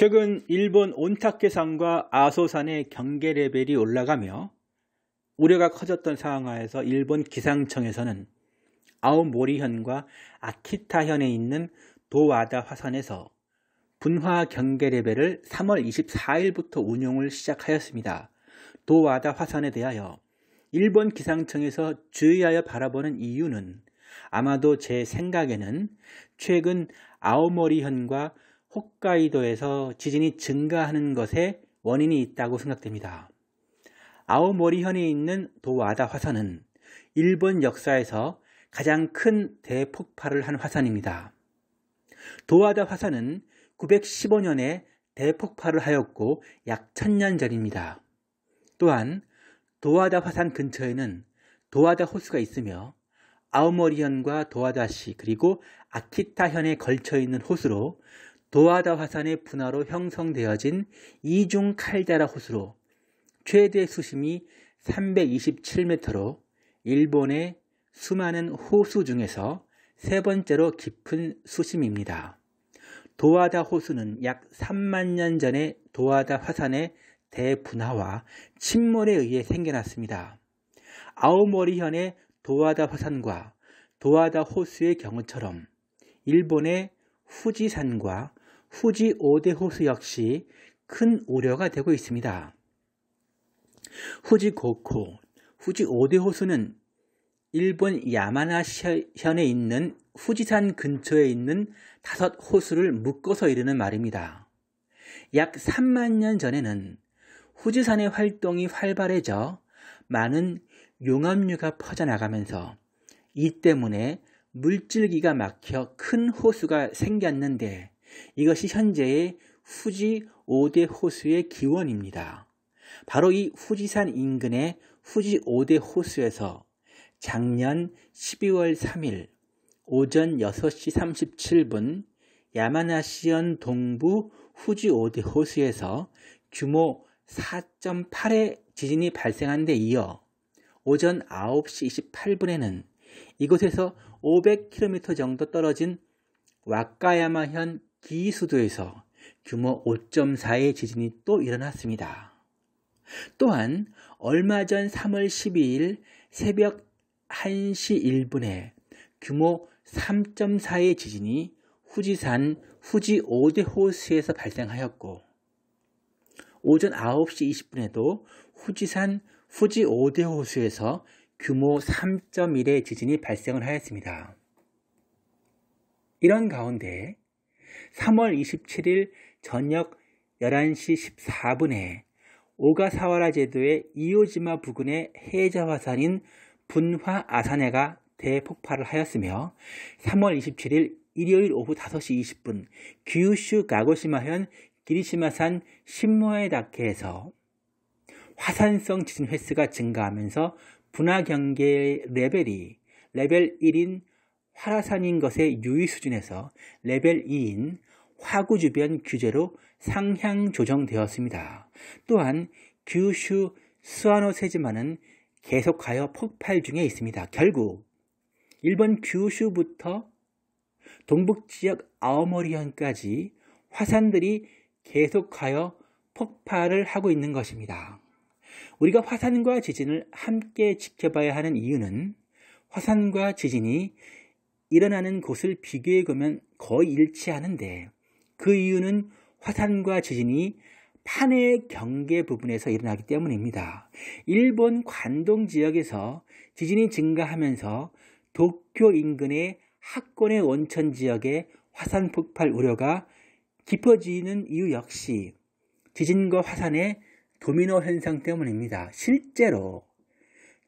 최근 일본 온타케산과 아소산의 경계 레벨이 올라가며 우려가 커졌던 상황하에서 일본 기상청에서는 아오모리현과 아키타현에 있는 도와다 화산에서 분화 경계 레벨을 3월 24일부터 운용을 시작하였습니다. 도와다 화산에 대하여 일본 기상청에서 주의하여 바라보는 이유는 아마도 제 생각에는 최근 아오모리현과 홋카이도에서 지진이 증가하는 것에 원인이 있다고 생각됩니다. 아오모리현에 있는 도와다 화산은 일본 역사에서 가장 큰 대폭발을 한 화산입니다. 도와다 화산은 915년에 대폭발을 하였고 약 1000년 전입니다. 또한 도와다 화산 근처에는 도와다 호수가 있으며 아오모리현과 도와다시 그리고 아키타현에 걸쳐 있는 호수로 도하다 화산의 분화로 형성되어진 이중 칼데라 호수로 최대 수심이 327m로 일본의 수많은 호수 중에서 세 번째로 깊은 수심입니다. 도하다 호수는 약 3만 년 전에 도하다 화산의 대분화와 침몰에 의해 생겨났습니다. 아오모리현의 도하다 화산과 도하다 호수의 경우처럼 일본의 후지산과 후지 5대 호수 역시 큰 우려가 되고 있습니다. 후지 고코, 후지 5대 호수는 일본 야마나현에 있는 후지산 근처에 있는 다섯 호수를 묶어서 이르는 말입니다. 약 3만 년 전에는 후지산의 활동이 활발해져 많은 용암류가 퍼져나가면서 이 때문에 물줄기가 막혀 큰 호수가 생겼는데 이것이 현재의 후지 5대 호수의 기원입니다. 바로 이 후지산 인근의 후지 5대 호수에서 작년 12월 3일 오전 6시 37분 야마나시현 동부 후지 5대 호수에서 규모 4.8의 지진이 발생한 데 이어 오전 9시 28분에는 이곳에서 500km 정도 떨어진 와카야마현 기수도에서 이 규모 5.4의 지진이 또 일어났습니다. 또한 얼마 전 3월 12일 새벽 1시 1분에 규모 3.4의 지진이 후지산 후지 오대 호수에서 발생하였고 오전 9시 20분에도 후지산 후지 오대 호수에서 규모 3.1의 지진이 발생을 하였습니다. 이런 가운데 3월 27일 저녁 11시 14분에 오가사와라 제도의 이오지마 부근의 해저 화산인 분화 아산해가 대폭발을 하였으며 3월 27일 일요일 오후 5시 20분 규슈 가고시마현 기리시마산 신모에다케에서 화산성 지진 횟수가 증가하면서 분화 경계 레벨이 레벨 1인 화라산인 것의 유의 수준에서 레벨 2인 화구 주변 규제로 상향 조정되었습니다. 또한 규슈 스와노세지만은 계속하여 폭발 중에 있습니다. 결국 일본 규슈부터 동북 지역 아오모리현까지 화산들이 계속하여 폭발을 하고 있는 것입니다. 우리가 화산과 지진을 함께 지켜봐야 하는 이유는 화산과 지진이 일어나는 곳을 비교해 보면 거의 일치하는데 그 이유는 화산과 지진이 판의 경계 부분에서 일어나기 때문입니다. 일본 관동 지역에서 지진이 증가하면서 도쿄 인근의 학권의 원천 지역에 화산 폭발 우려가 깊어지는 이유 역시 지진과 화산의 도미노 현상 때문입니다. 실제로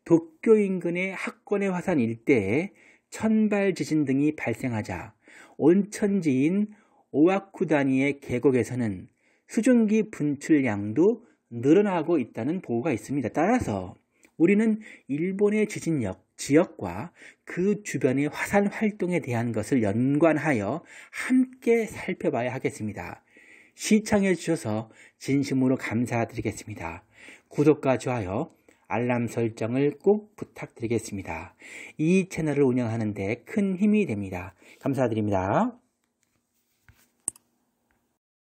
도쿄 인근의 학권의 화산 일대에 천발 지진 등이 발생하자 온천지인 오와쿠다니의 계곡에서는 수증기 분출량도 늘어나고 있다는 보고가 있습니다. 따라서 우리는 일본의 지진역 지역과 그 주변의 화산 활동에 대한 것을 연관하여 함께 살펴봐야 하겠습니다. 시청해 주셔서 진심으로 감사드리겠습니다. 구독과 좋아요, 알람 설정을 꼭 부탁드리겠습니다. 이 채널을 운영하는데 큰 힘이 됩니다. 감사드립니다.